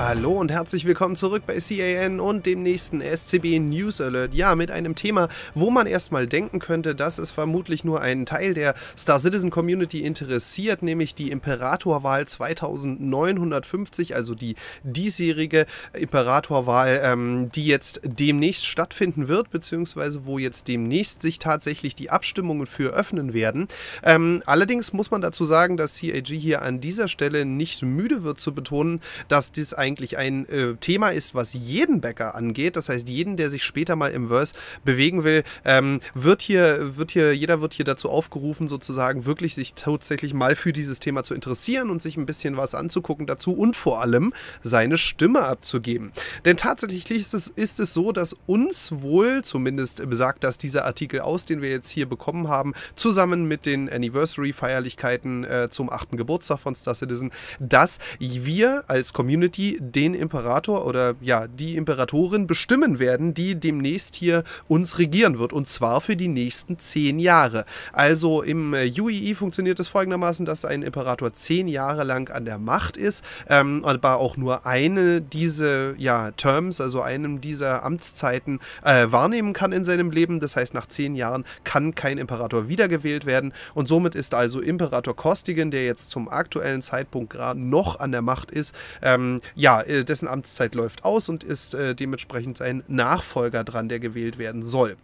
Hallo und herzlich willkommen zurück bei CAN und dem nächsten SCB News Alert. Ja, mit einem Thema, wo man erstmal denken könnte, dass es vermutlich nur einen Teil der Star Citizen Community interessiert, nämlich die Imperatorwahl 2950, also die diesjährige Imperatorwahl, ähm, die jetzt demnächst stattfinden wird, beziehungsweise wo jetzt demnächst sich tatsächlich die Abstimmungen für öffnen werden. Ähm, allerdings muss man dazu sagen, dass CAG hier an dieser Stelle nicht müde wird zu betonen, dass dies ein eigentlich ein äh, Thema ist, was jeden Bäcker angeht. Das heißt, jeden, der sich später mal im Verse bewegen will, ähm, wird hier, wird hier, jeder wird hier dazu aufgerufen, sozusagen wirklich sich tatsächlich mal für dieses Thema zu interessieren und sich ein bisschen was anzugucken dazu und vor allem seine Stimme abzugeben. Denn tatsächlich ist es, ist es so, dass uns wohl zumindest besagt, dass dieser Artikel aus, den wir jetzt hier bekommen haben, zusammen mit den Anniversary-Feierlichkeiten äh, zum achten Geburtstag von Star Citizen, dass wir als Community den Imperator oder ja, die Imperatorin bestimmen werden, die demnächst hier uns regieren wird. Und zwar für die nächsten zehn Jahre. Also im äh, UEI e funktioniert es das folgendermaßen, dass ein Imperator zehn Jahre lang an der Macht ist, ähm, aber auch nur eine dieser ja, Terms, also einem dieser Amtszeiten äh, wahrnehmen kann in seinem Leben. Das heißt, nach zehn Jahren kann kein Imperator wiedergewählt werden. Und somit ist also Imperator Kostigen, der jetzt zum aktuellen Zeitpunkt gerade noch an der Macht ist, ähm, ja, ja, äh, dessen Amtszeit läuft aus und ist äh, dementsprechend sein Nachfolger dran, der gewählt werden soll.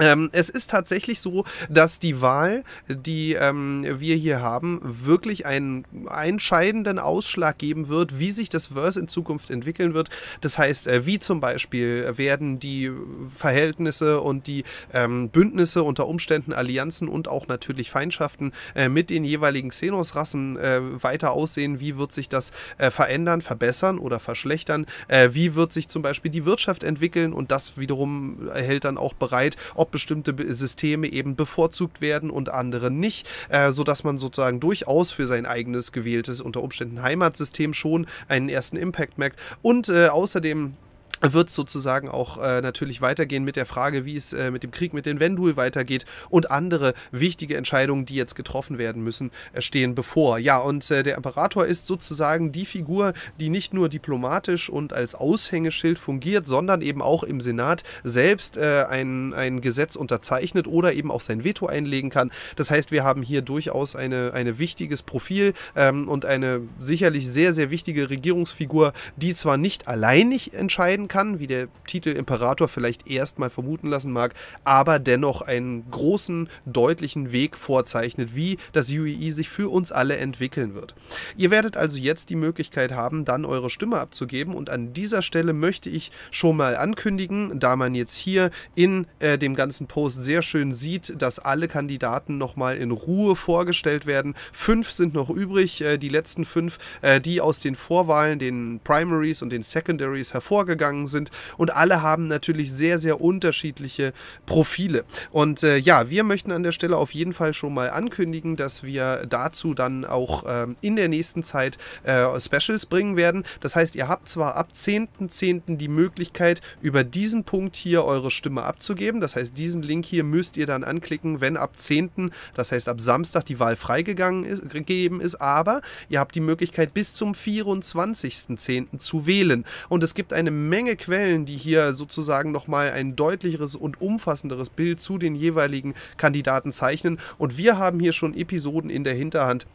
Ähm, es ist tatsächlich so, dass die Wahl, die ähm, wir hier haben, wirklich einen entscheidenden Ausschlag geben wird, wie sich das Verse in Zukunft entwickeln wird. Das heißt, äh, wie zum Beispiel werden die Verhältnisse und die ähm, Bündnisse unter Umständen, Allianzen und auch natürlich Feindschaften äh, mit den jeweiligen Xenos-Rassen äh, weiter aussehen, wie wird sich das äh, verändern, verbessern oder verschlechtern, äh, wie wird sich zum Beispiel die Wirtschaft entwickeln und das wiederum hält dann auch bereit, ob bestimmte Systeme eben bevorzugt werden und andere nicht, äh, sodass man sozusagen durchaus für sein eigenes gewähltes, unter Umständen Heimatsystem schon einen ersten Impact merkt. Und äh, außerdem wird sozusagen auch äh, natürlich weitergehen mit der Frage, wie es äh, mit dem Krieg mit den Wendul weitergeht und andere wichtige Entscheidungen, die jetzt getroffen werden müssen, äh, stehen bevor. Ja, und äh, der Imperator ist sozusagen die Figur, die nicht nur diplomatisch und als Aushängeschild fungiert, sondern eben auch im Senat selbst äh, ein, ein Gesetz unterzeichnet oder eben auch sein Veto einlegen kann. Das heißt, wir haben hier durchaus ein eine wichtiges Profil ähm, und eine sicherlich sehr, sehr wichtige Regierungsfigur, die zwar nicht alleinig entscheiden kann, wie der Titel Imperator vielleicht erstmal vermuten lassen mag, aber dennoch einen großen, deutlichen Weg vorzeichnet, wie das UEI e sich für uns alle entwickeln wird. Ihr werdet also jetzt die Möglichkeit haben, dann eure Stimme abzugeben und an dieser Stelle möchte ich schon mal ankündigen, da man jetzt hier in äh, dem ganzen Post sehr schön sieht, dass alle Kandidaten nochmal in Ruhe vorgestellt werden. Fünf sind noch übrig, äh, die letzten fünf, äh, die aus den Vorwahlen, den Primaries und den Secondaries hervorgegangen gegangen sind. Und alle haben natürlich sehr, sehr unterschiedliche Profile. Und äh, ja, wir möchten an der Stelle auf jeden Fall schon mal ankündigen, dass wir dazu dann auch ähm, in der nächsten Zeit äh, Specials bringen werden. Das heißt, ihr habt zwar ab 10.10. .10. die Möglichkeit, über diesen Punkt hier eure Stimme abzugeben. Das heißt, diesen Link hier müsst ihr dann anklicken, wenn ab 10., das heißt ab Samstag, die Wahl freigegangen ist, gegeben ist. Aber ihr habt die Möglichkeit, bis zum 24.10. zu wählen. Und es gibt eine Menge Menge Quellen, die hier sozusagen nochmal ein deutlicheres und umfassenderes Bild zu den jeweiligen Kandidaten zeichnen. Und wir haben hier schon Episoden in der Hinterhand,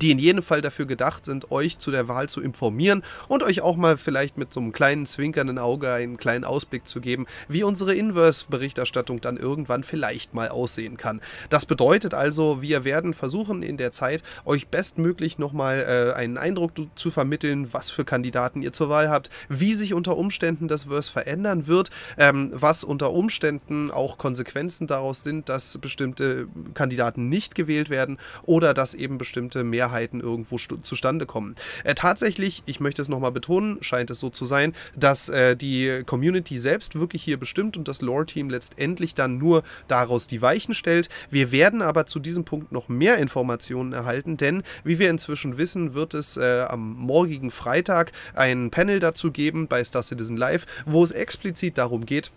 die in jedem Fall dafür gedacht sind, euch zu der Wahl zu informieren und euch auch mal vielleicht mit so einem kleinen zwinkernden Auge einen kleinen Ausblick zu geben, wie unsere Inverse-Berichterstattung dann irgendwann vielleicht mal aussehen kann. Das bedeutet also, wir werden versuchen in der Zeit, euch bestmöglich nochmal äh, einen Eindruck zu vermitteln, was für Kandidaten ihr zur Wahl habt, wie sich unter Umständen das Verse verändern wird, ähm, was unter Umständen auch Konsequenzen daraus sind, dass bestimmte Kandidaten nicht gewählt werden oder dass eben bestimmte mehr Mehrheiten irgendwo zustande kommen. Äh, tatsächlich, ich möchte es nochmal betonen, scheint es so zu sein, dass äh, die Community selbst wirklich hier bestimmt und das Lore-Team letztendlich dann nur daraus die Weichen stellt. Wir werden aber zu diesem Punkt noch mehr Informationen erhalten, denn wie wir inzwischen wissen, wird es äh, am morgigen Freitag ein Panel dazu geben bei Star Citizen Live, wo es explizit darum geht,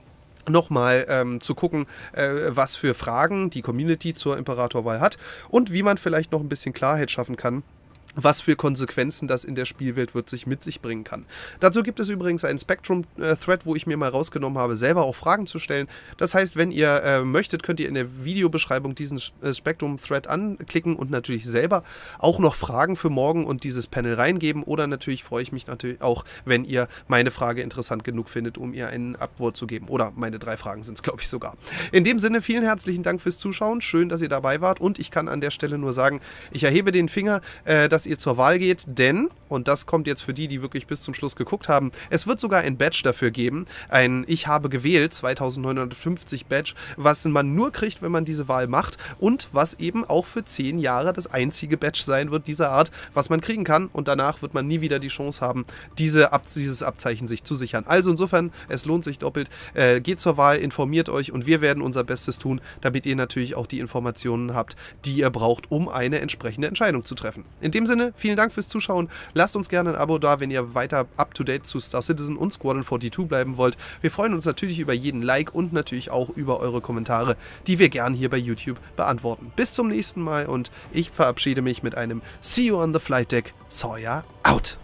nochmal ähm, zu gucken, äh, was für Fragen die Community zur Imperatorwahl hat und wie man vielleicht noch ein bisschen Klarheit schaffen kann was für Konsequenzen das in der Spielwelt wird sich mit sich bringen kann. Dazu gibt es übrigens einen Spectrum-Thread, äh, wo ich mir mal rausgenommen habe, selber auch Fragen zu stellen. Das heißt, wenn ihr äh, möchtet, könnt ihr in der Videobeschreibung diesen äh, Spectrum-Thread anklicken und natürlich selber auch noch Fragen für morgen und dieses Panel reingeben. Oder natürlich freue ich mich natürlich auch, wenn ihr meine Frage interessant genug findet, um ihr einen Abwort zu geben. Oder meine drei Fragen sind es, glaube ich, sogar. In dem Sinne, vielen herzlichen Dank fürs Zuschauen. Schön, dass ihr dabei wart. Und ich kann an der Stelle nur sagen, ich erhebe den Finger, äh, dass ihr zur Wahl geht, denn, und das kommt jetzt für die, die wirklich bis zum Schluss geguckt haben, es wird sogar ein Badge dafür geben, ein Ich habe gewählt 2950 Badge, was man nur kriegt, wenn man diese Wahl macht und was eben auch für 10 Jahre das einzige Badge sein wird dieser Art, was man kriegen kann und danach wird man nie wieder die Chance haben, diese Ab dieses Abzeichen sich zu sichern. Also insofern, es lohnt sich doppelt. Äh, geht zur Wahl, informiert euch und wir werden unser Bestes tun, damit ihr natürlich auch die Informationen habt, die ihr braucht, um eine entsprechende Entscheidung zu treffen. In dem Sinne, Sinne, vielen Dank fürs Zuschauen. Lasst uns gerne ein Abo da, wenn ihr weiter up-to-date zu Star Citizen und Squadron 42 bleiben wollt. Wir freuen uns natürlich über jeden Like und natürlich auch über eure Kommentare, die wir gerne hier bei YouTube beantworten. Bis zum nächsten Mal und ich verabschiede mich mit einem See you on the flight deck. Sawyer out.